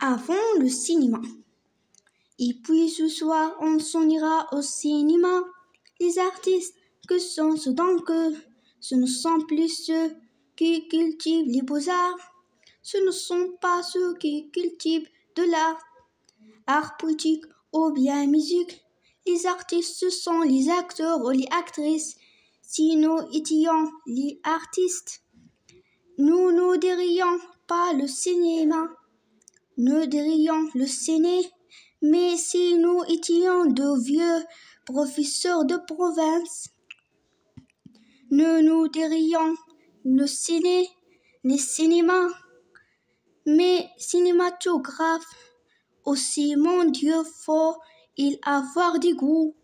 avant le cinéma. Et puis ce soir, on s'en ira au cinéma. Les artistes que sont ceux donc, ce ne sont plus ceux qui cultivent les beaux-arts. Ce ne sont pas ceux qui cultivent de l'art. Art politique ou bien musique. Les artistes, ce sont les acteurs ou les actrices. Si nous étions les artistes, nous ne dirions pas le cinéma nous dirions le ciné, mais si nous étions de vieux professeurs de province, nous nous dirions le ciné, les cinéma mais cinématographe aussi, mon Dieu, faut il avoir du goût.